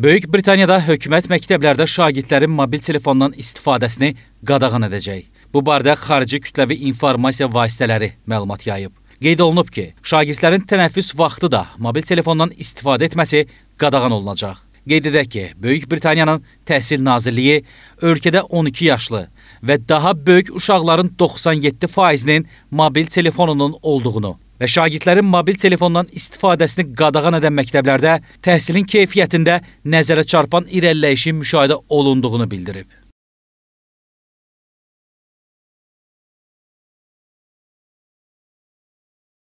Böyük Britaniyada hökumət məktəblərdə şagirdlərin mobil telefondan istifadəsini qadağan edəcək. Bu barədə xarici kütləvi informasiya vasitələri məlumat yayıb. Qeyd olunub ki, şagirdlərin tənəffüs vaxtı da mobil telefondan istifadə etməsi qadağan olunacaq. Qeyd edək ki, Böyük Britaniyanın Təhsil Nazirliyi ölkədə 12 yaşlı və daha böyük uşaqların 97%-nin mobil telefonunun olduğunu və şagirdlərin mobil telefondan istifadəsini qadağan edən məktəblərdə təhsilin keyfiyyətində nəzərə çarpan irəliləyişin müşahidə olunduğunu bildirib.